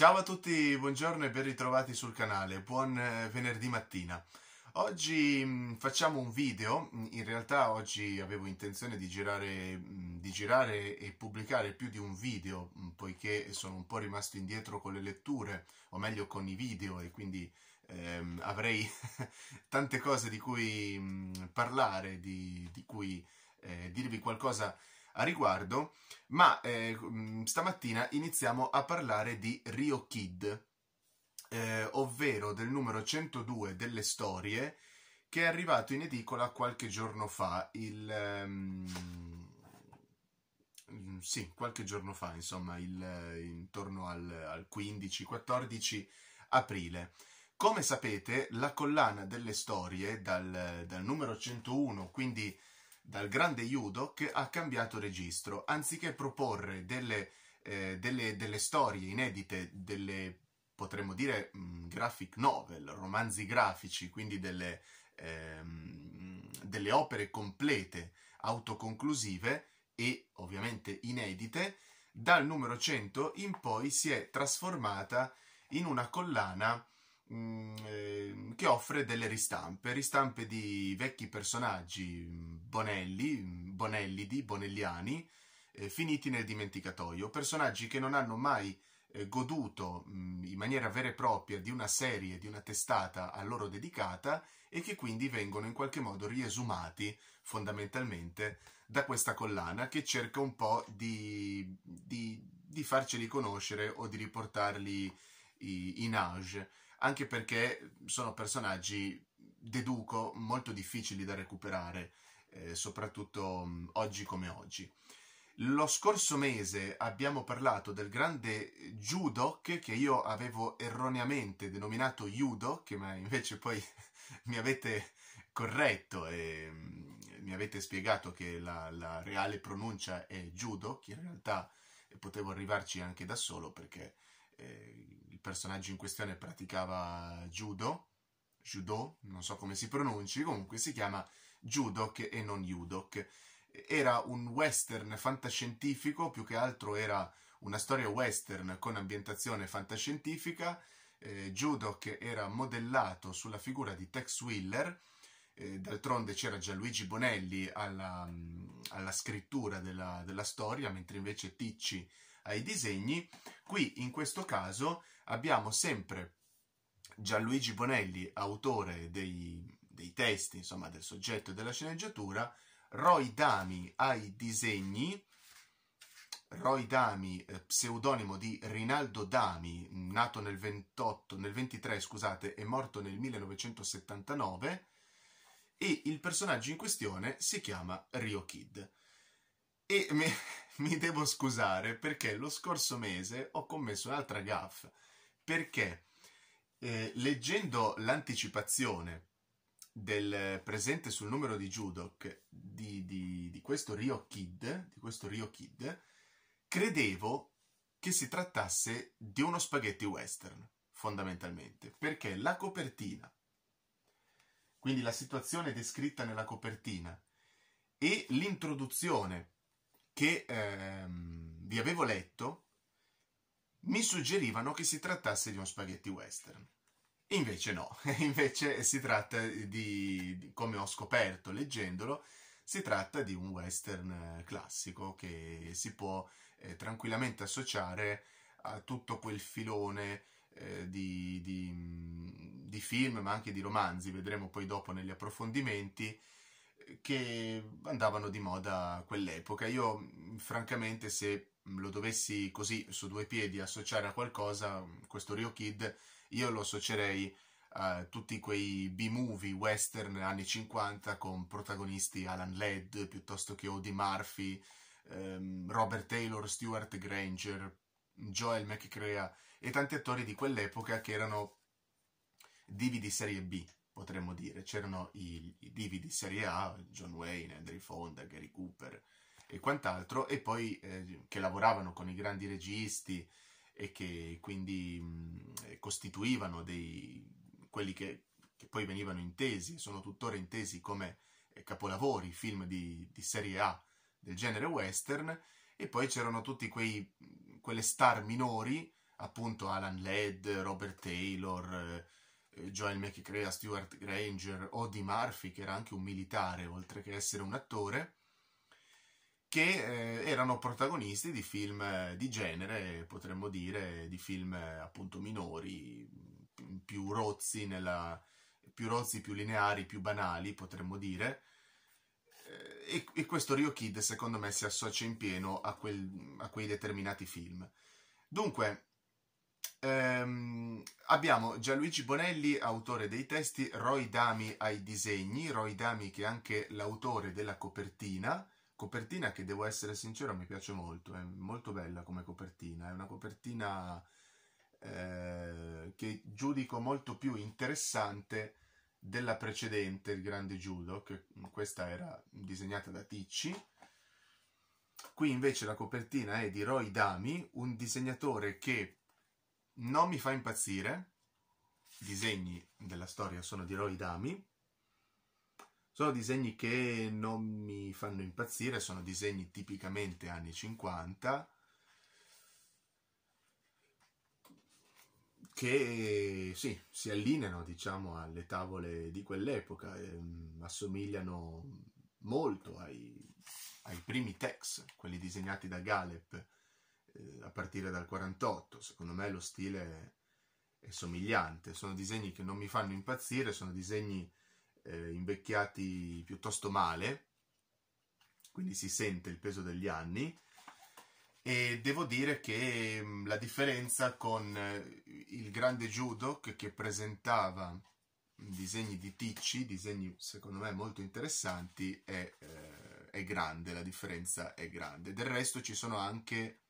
Ciao a tutti, buongiorno e ben ritrovati sul canale, buon eh, venerdì mattina. Oggi mm, facciamo un video, mm, in realtà oggi avevo intenzione di girare, mm, di girare, e pubblicare più di un video, poiché sono un po' rimasto indietro con le letture, o meglio con i video, e quindi ehm, avrei tante cose di cui parlare, di, di cui eh, dirvi qualcosa a riguardo, ma eh, mm, stamattina iniziamo a parlare di Rio Kid, eh, ovvero del numero 102 delle storie che è arrivato in edicola qualche giorno fa, il, ehm, mm, sì, qualche giorno fa, insomma, il, intorno al, al 15-14 aprile. Come sapete, la collana delle storie dal, dal numero 101, quindi dal grande Judok ha cambiato registro, anziché proporre delle, eh, delle, delle storie inedite, delle potremmo dire mh, mm, graphic novel, romanzi grafici, quindi delle, ehm, delle opere complete, autoconclusive e ovviamente inedite, dal numero 100 in poi si è trasformata in una collana Mm, ehm, che offre delle ristampe, ristampe di vecchi personaggi mm, Bonelli, mm, Bonellidi, Bonelliani, eh, finiti nel dimenticatoio, personaggi che non hanno mai eh, goduto mh, in maniera vera e propria di una serie, di una testata a loro dedicata e che quindi vengono in qualche modo riesumati fondamentalmente da questa collana che cerca un po' di, di, di farceli conoscere o di riportarli in age anche perché sono personaggi, deduco, molto difficili da recuperare, eh, soprattutto mh, mm, oggi come oggi. Lo scorso mese abbiamo parlato del grande Judok, che io avevo erroneamente denominato Judok, ma invece poi mi avete corretto e mm, mi avete spiegato che la, la reale pronuncia è Judok, in realtà eh, potevo arrivarci anche da solo perché eh, il personaggio in questione praticava judo, judo, non so come si pronunci, comunque si chiama Judok e non Judok. Era un western fantascientifico, più che altro era una storia western con ambientazione fantascientifica. Eh, Judok era modellato sulla figura di Tex Wheeler, eh, d'altronde c'era già Luigi Bonelli alla, mm, alla scrittura della, della, storia, mentre invece Ticci ai disegni. Qui in questo caso abbiamo sempre Gianluigi Bonelli, autore dei, dei testi, insomma del soggetto e della sceneggiatura, Roy Dami ai disegni, Roy Dami, eh, pseudonimo di Rinaldo Dami, nato nel, 28, nel 23 scusate, e morto nel 1979, e il personaggio in questione si chiama Rio Kid e mi, mi devo scusare perché lo scorso mese ho commesso un'altra gaffa. perché eh, leggendo l'anticipazione del presente sul numero di Judok di, di, di, questo Rio Kid, di questo Rio Kid, credevo che si trattasse di uno spaghetti western, fondamentalmente, perché la copertina, quindi la situazione descritta nella copertina e l'introduzione che ehm, vi avevo letto mi suggerivano che si trattasse di uno spaghetti western. Invece no, invece si tratta di, come ho scoperto leggendolo, si tratta di un western eh, classico che si può eh, tranquillamente associare a tutto quel filone eh, di, di, di, film, ma anche di romanzi, vedremo poi dopo negli approfondimenti, che andavano di moda a quell'epoca. Io, francamente, se lo dovessi così su due piedi associare a qualcosa, questo Rio Kid, io lo associerei a tutti quei B-movie western anni 50 con protagonisti Alan Ladd piuttosto che Odie Murphy, ehm, Robert Taylor, Stuart Granger, Joel McCrea e tanti attori di quell'epoca che erano divi di serie B potremmo dire. C'erano i, i divi di Serie A, John Wayne, Henry Fonda, Gary Cooper e quant'altro, e poi eh, che lavoravano con i grandi registi e che quindi mh, costituivano dei, quelli che, che, poi venivano intesi e sono tuttora intesi come eh, capolavori, film di, di Serie A del genere western, e poi c'erano tutti quei, quelle star minori, appunto Alan Ladd, Robert Taylor, eh, eh, Joel McCrea, Stuart Granger, Odie Murphy, che era anche un militare oltre che essere un attore, che eh, erano protagonisti di film eh, di genere, potremmo dire, di film eh, appunto minori, mm, più rozzi, nella, più, rozzi più lineari, più banali, potremmo dire. E, e questo Rio Kid, secondo me, si associa in pieno a, quel, a quei determinati film. Dunque, ehm, abbiamo Gianluigi Bonelli, autore dei testi, Roy Dami ai disegni, Roy Dami che è anche l'autore della copertina, copertina che devo essere sincero mi piace molto, è molto bella come copertina, è una copertina eh, che giudico molto più interessante della precedente, il Grande Judo, che questa era disegnata da Ticci. Qui invece la copertina è di Roy Dami, un disegnatore che non mi fa impazzire, disegni della storia sono di Roy Dami, sono disegni che non mi fanno impazzire, sono disegni tipicamente anni 50, che sì, si allineano diciamo, alle tavole di quell'epoca, ehm, assomigliano molto ai, ai primi tex, quelli disegnati da Galep eh, a partire dal 48. Secondo me lo stile è, è, somigliante. Sono disegni che non mi fanno impazzire, sono disegni eh, invecchiati piuttosto male, quindi si sente il peso degli anni. E devo dire che mm, la differenza con eh, il grande Judok che presentava mm, disegni di Ticci, disegni secondo me molto interessanti, è, eh, è, grande, la differenza è grande. Del resto ci sono anche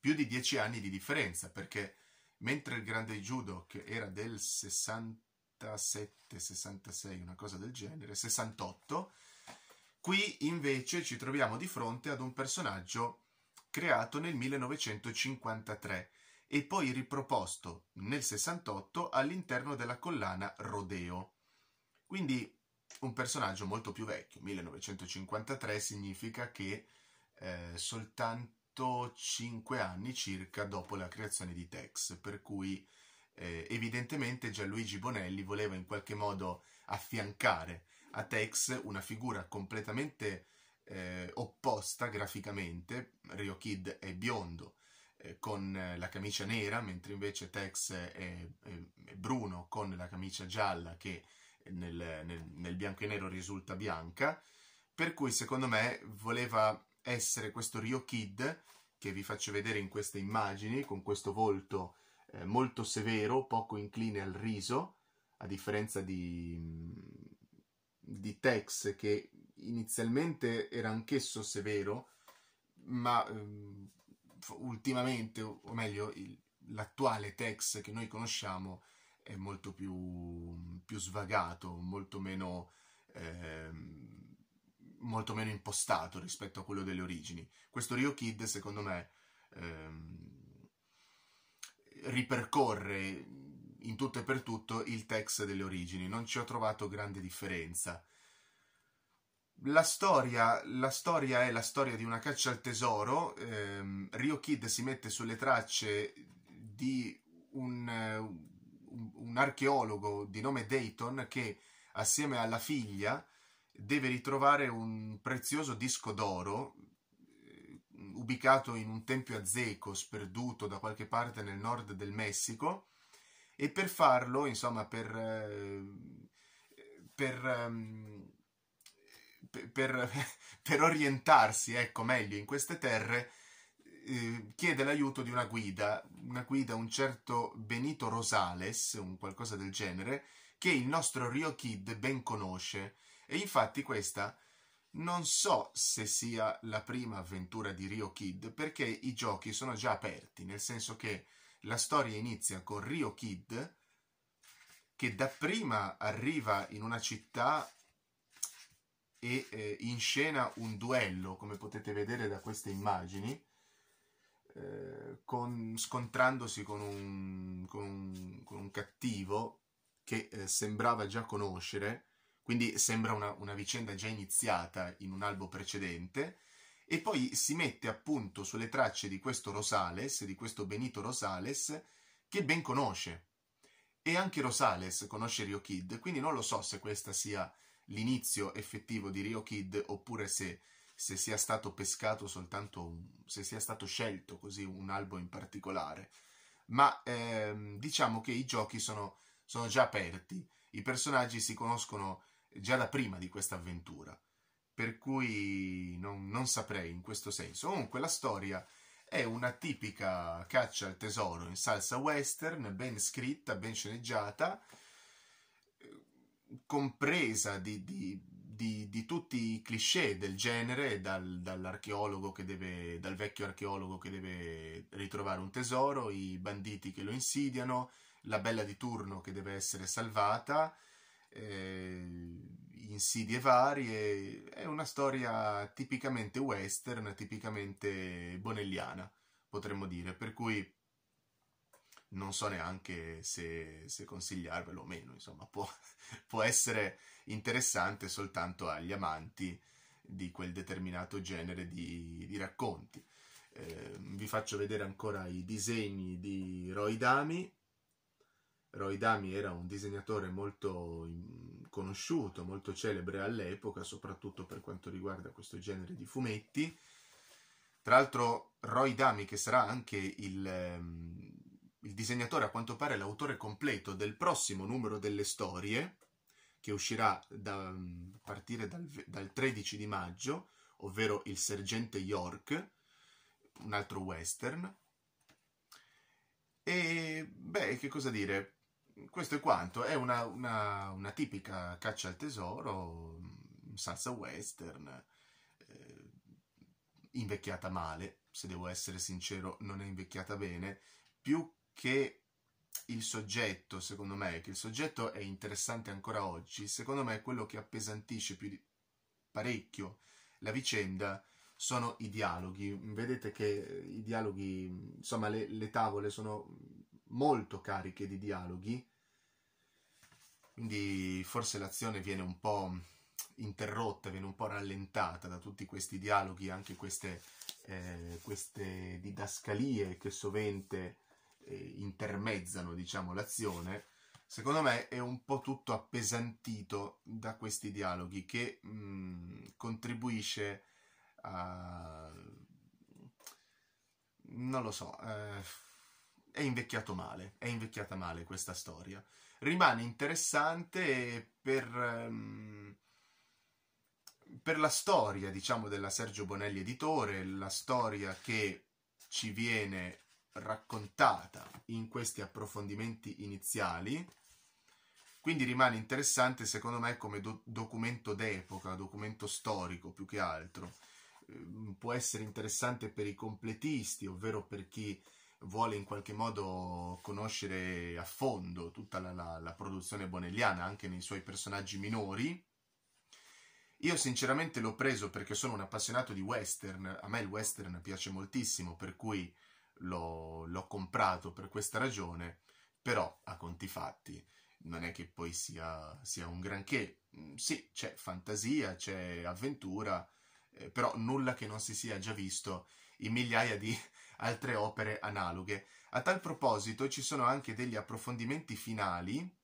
più di dieci anni di differenza, perché mentre il grande judo, che era del 67, 66, una cosa del genere, 68, qui invece ci troviamo di fronte ad un personaggio creato nel 1953 e poi riproposto nel 68 all'interno della collana Rodeo. Quindi un personaggio molto più vecchio, 1953 significa che eh, soltanto 5 anni circa dopo la creazione di Tex, per cui eh, evidentemente Gianluigi Bonelli voleva in qualche modo affiancare a Tex una figura completamente eh, opposta graficamente, Rio Kid è biondo eh, con la camicia nera, mentre invece Tex è, è, è bruno con la camicia gialla che nel, nel, nel bianco e nero risulta bianca, per cui secondo me voleva essere questo Rio Kid che vi faccio vedere in queste immagini, con questo volto eh, molto severo, poco incline al riso, a differenza di, di Tex che inizialmente era anch'esso severo, ma ehm, ultimamente, o meglio, l'attuale Tex che noi conosciamo è molto più, più svagato, molto meno... Ehm, molto meno impostato rispetto a quello delle origini. Questo Rio Kid, secondo me, ehm, ripercorre in tutto e per tutto il Tex delle origini, non ci ho trovato grande differenza. La storia, la storia è la storia di una caccia al tesoro, ehm, Rio Kid si mette sulle tracce di un, un archeologo di nome Dayton che assieme alla figlia deve ritrovare un prezioso disco d'oro eh, ubicato in un tempio a azteco sperduto da qualche parte nel nord del Messico e per farlo, insomma, per, eh, per, ehm, per, per orientarsi ecco, meglio in queste terre, eh, chiede l'aiuto di una guida, una guida, un certo Benito Rosales, un qualcosa del genere, che il nostro Rio Kid ben conosce e infatti questa non so se sia la prima avventura di Rio Kid perché i giochi sono già aperti, nel senso che la storia inizia con Rio Kid che dapprima arriva in una città e eh, in scena un duello, come potete vedere da queste immagini, eh, con, scontrandosi con un, con, un, con un, cattivo che eh, sembrava già conoscere, quindi sembra una, una vicenda già iniziata in un albo precedente e poi si mette appunto sulle tracce di questo Rosales, di questo Benito Rosales, che ben conosce. E anche Rosales conosce Rio Kid, quindi non lo so se questo sia l'inizio effettivo di Rio Kid oppure se, se, sia stato pescato soltanto, un, se sia stato scelto così un albo in particolare. Ma ehm, diciamo che i giochi sono, sono già aperti, i personaggi si conoscono già da prima di questa avventura, per cui non, non saprei in questo senso. Comunque la storia è una tipica caccia al tesoro in salsa western, ben scritta, ben sceneggiata, compresa di, di, di, di tutti i cliché del genere, dal, dall'archeologo che deve, dal vecchio archeologo che deve ritrovare un tesoro, i banditi che lo insidiano, la bella di turno che deve essere salvata, eh, insidie varie, è una storia tipicamente western, tipicamente bonelliana, potremmo dire, per cui non so neanche se, se consigliarvelo o meno, insomma, può, può essere interessante soltanto agli amanti di quel determinato genere di, di racconti. Eh, vi faccio vedere ancora i disegni di Roy Dami, Roy Dami era un disegnatore molto mm, conosciuto, molto celebre all'epoca, soprattutto per quanto riguarda questo genere di fumetti. Tra l'altro Roy Dami, che sarà anche il, mm, il disegnatore, a quanto pare l'autore completo del prossimo numero delle storie, che uscirà mm, a partire dal, dal 13 di maggio, ovvero Il Sergente York, un altro western, e beh, che cosa dire? questo è quanto, è una, una, una, tipica caccia al tesoro, salsa western, eh, invecchiata male, se devo essere sincero non è invecchiata bene, più che il soggetto, secondo me, che il soggetto è interessante ancora oggi, secondo me quello che appesantisce più di parecchio la vicenda sono i dialoghi. Vedete che eh, i dialoghi, insomma, le, le tavole sono molto cariche di dialoghi quindi forse l'azione viene un po' interrotta, viene un po' rallentata da tutti questi dialoghi, anche queste, eh, queste didascalie che sovente eh, intermezzano diciamo, l'azione. Secondo me è un po' tutto appesantito da questi dialoghi che mh, mm, contribuisce a... non lo so, eh, è invecchiato male, è invecchiata male questa storia rimane interessante per, um, per la storia, diciamo, della Sergio Bonelli editore, la storia che ci viene raccontata in questi approfondimenti iniziali. Quindi rimane interessante, secondo me, come do- documento d'epoca, documento storico più che altro. Ehm, può essere interessante per i completisti, ovvero per chi vuole in qualche modo conoscere a fondo tutta la, la, la produzione bonelliana, anche nei suoi personaggi minori. Io sinceramente l'ho preso perché sono un appassionato di western, a me il western piace moltissimo, per cui l'ho, l'ho comprato per questa ragione, però a conti fatti non è che poi sia, sia un granché. Mm, sì, c'è fantasia, c'è avventura, eh, però nulla che non si sia già visto in migliaia di altre opere analoghe. A tal proposito ci sono anche degli approfondimenti finali,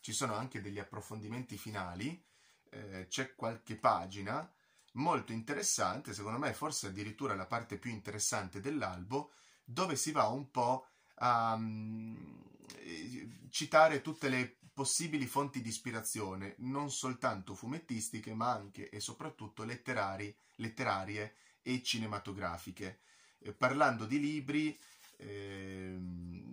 ci sono anche degli approfondimenti finali, eh, c'è qualche pagina molto interessante, secondo me forse addirittura la parte più interessante dell'albo, dove si va un po' a um, citare tutte le possibili fonti di ispirazione non soltanto fumettistiche, ma anche e soprattutto letterarie e cinematografiche. Eh, parlando di libri, eh,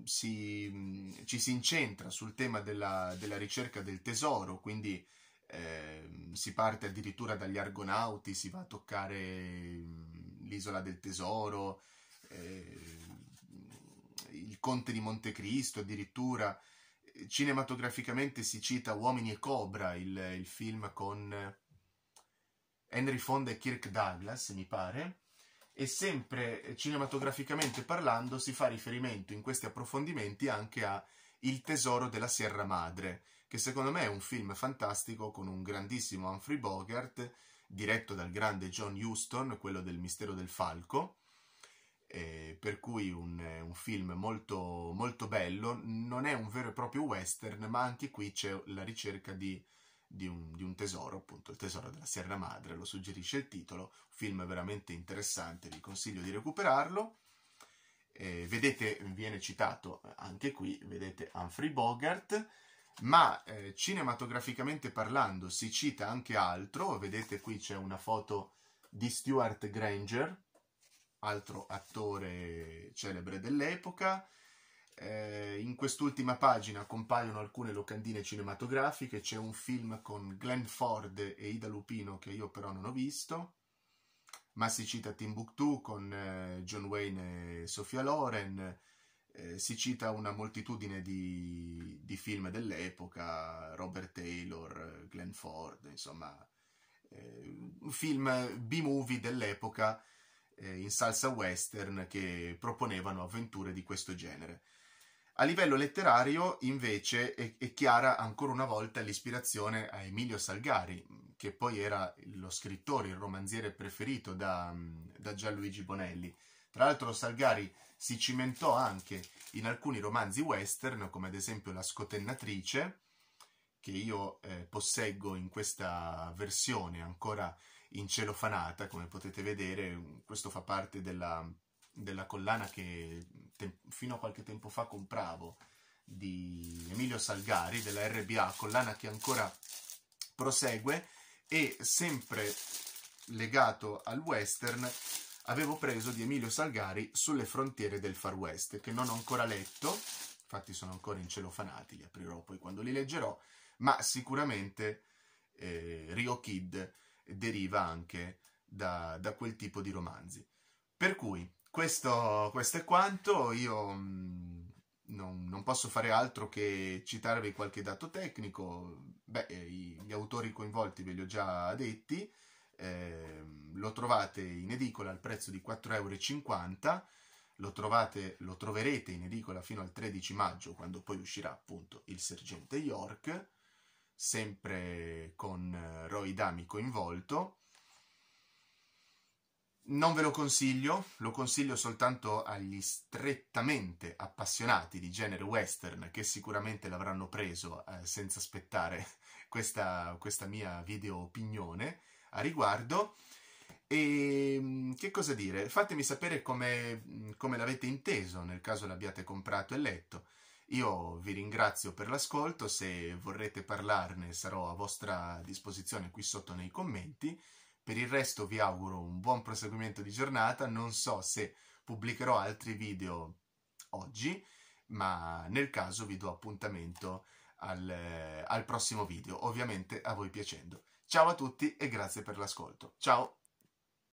si, mm, ci si incentra sul tema della, della ricerca del tesoro, quindi eh, si parte addirittura dagli argonauti, si va a toccare mm, l'isola del tesoro, ehm, il conte di Montecristo addirittura cinematograficamente si cita Uomini e Cobra, il, il film con Henry Fonda e Kirk Douglas, mi pare, e sempre cinematograficamente parlando si fa riferimento in questi approfondimenti anche a Il tesoro della Sierra Madre, che secondo me è un film fantastico con un grandissimo Humphrey Bogart, diretto dal grande John Huston, quello del Mistero del Falco, eh, per cui un, eh, un film molto, molto, bello, non è un vero e proprio western, ma anche qui c'è la ricerca di, di, un, di, un, tesoro, appunto il tesoro della Sierra Madre, lo suggerisce il titolo, film veramente interessante, vi consiglio di recuperarlo. Eh, vedete, viene citato anche qui, vedete Humphrey Bogart, ma eh, cinematograficamente parlando si cita anche altro, vedete qui c'è una foto di Stuart Granger, altro attore celebre dell'epoca. Eh, in quest'ultima pagina compaiono alcune locandine cinematografiche, c'è un film con Glenn Ford e Ida Lupino che io però non ho visto, ma si cita Timbuktu con eh, John Wayne e Sofia Loren, eh, si cita una moltitudine di, di film dell'epoca, Robert Taylor, Glenn Ford, insomma, eh, un film B-movie dell'epoca eh, in salsa western che proponevano avventure di questo genere. A livello letterario, invece, è, è, chiara ancora una volta l'ispirazione a Emilio Salgari, che poi era lo scrittore, il romanziere preferito da, da Gianluigi Bonelli. Tra l'altro Salgari si cimentò anche in alcuni romanzi western, come ad esempio La scotennatrice, che io eh, posseggo in questa versione ancora in incelofanata, come potete vedere, questo fa parte della, della collana che te, fino a qualche tempo fa compravo di Emilio Salgari della RBA, collana che ancora prosegue e sempre legato al western avevo preso di Emilio Salgari sulle frontiere del Far West che non ho ancora letto, infatti sono ancora in celofanati, li aprirò poi quando li leggerò, ma sicuramente eh, Rio Kid deriva anche da, da quel tipo di romanzi. Per cui questo, questo è quanto, io mh, mm, non, non, posso fare altro che citarvi qualche dato tecnico, Beh, eh, gli autori coinvolti ve li ho già detti, eh, lo trovate in edicola al prezzo di 4,50 euro, lo, trovate, lo troverete in edicola fino al 13 maggio, quando poi uscirà appunto il Sergente York sempre con eh, Roy Dami coinvolto. Non ve lo consiglio, lo consiglio soltanto agli strettamente appassionati di genere western che sicuramente l'avranno preso eh, senza aspettare questa, questa mia video opinione a riguardo. E ehm, che cosa dire? Fatemi sapere come, come l'avete inteso nel caso l'abbiate comprato e letto. Io vi ringrazio per l'ascolto, se vorrete parlarne sarò a vostra disposizione qui sotto nei commenti. Per il resto vi auguro un buon proseguimento di giornata, non so se pubblicherò altri video oggi, ma nel caso vi do appuntamento al, al prossimo video, ovviamente a voi piacendo. Ciao a tutti e grazie per l'ascolto. Ciao!